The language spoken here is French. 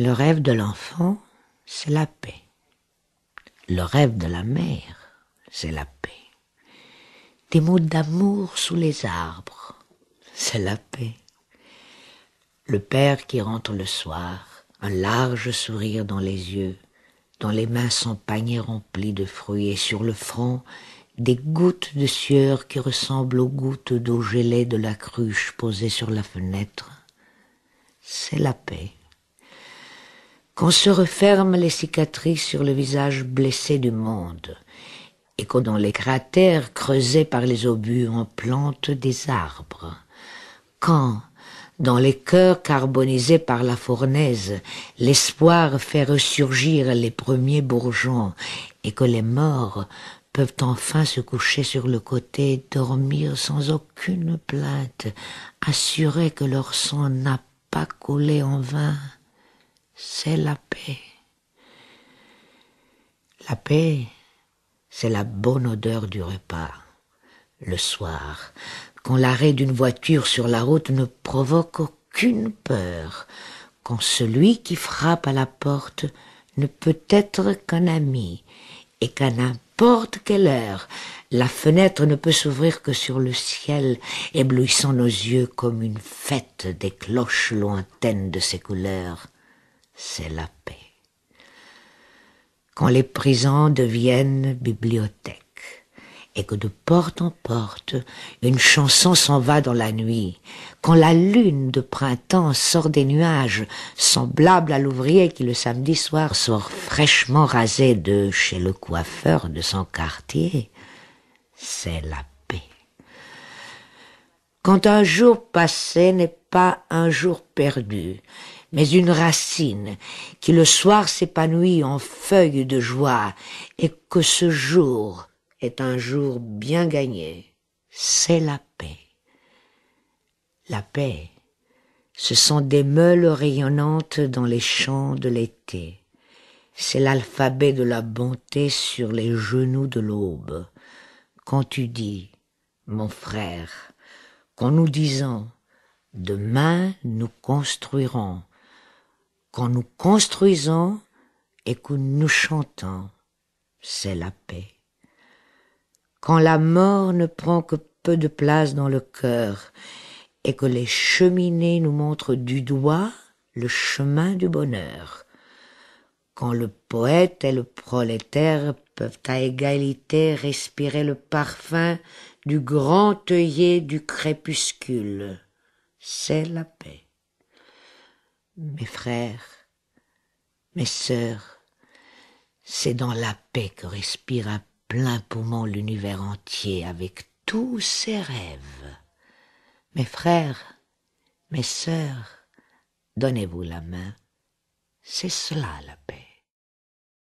Le rêve de l'enfant, c'est la paix. Le rêve de la mère, c'est la paix. Des mots d'amour sous les arbres, c'est la paix. Le père qui rentre le soir, un large sourire dans les yeux, dans les mains son panier rempli de fruits et sur le front des gouttes de sueur qui ressemblent aux gouttes d'eau gelée de la cruche posée sur la fenêtre. C'est la paix qu'on se referme les cicatrices sur le visage blessé du monde, et que dans les cratères creusés par les obus on plante des arbres. Quand, dans les cœurs carbonisés par la fournaise, l'espoir fait ressurgir les premiers bourgeons, et que les morts peuvent enfin se coucher sur le côté, et dormir sans aucune plainte, assurés que leur sang n'a pas coulé en vain c'est la paix. La paix, c'est la bonne odeur du repas. Le soir, quand l'arrêt d'une voiture sur la route ne provoque aucune peur, quand celui qui frappe à la porte ne peut être qu'un ami, et qu'à n'importe quelle heure, la fenêtre ne peut s'ouvrir que sur le ciel, éblouissant nos yeux comme une fête des cloches lointaines de ses couleurs c'est la paix. Quand les prisons deviennent bibliothèques, et que de porte en porte, une chanson s'en va dans la nuit, quand la lune de printemps sort des nuages, semblable à l'ouvrier qui le samedi soir sort fraîchement rasé de chez le coiffeur de son quartier, c'est la paix. Quand un jour passé n'est pas un jour perdu, mais une racine qui le soir s'épanouit en feuilles de joie, et que ce jour est un jour bien gagné. C'est la paix. La paix, ce sont des meules rayonnantes dans les champs de l'été. C'est l'alphabet de la bonté sur les genoux de l'aube. Quand tu dis, mon frère, qu'en nous disant, demain nous construirons, quand nous construisons et que nous chantons, c'est la paix. Quand la mort ne prend que peu de place dans le cœur et que les cheminées nous montrent du doigt le chemin du bonheur, quand le poète et le prolétaire peuvent à égalité respirer le parfum du grand œillet du crépuscule, c'est la paix mes frères, mes sœurs, c'est dans la paix que respire à plein poumon l'univers entier avec tous ses rêves. Mes frères, mes sœurs, donnez-vous la main, c'est cela la paix.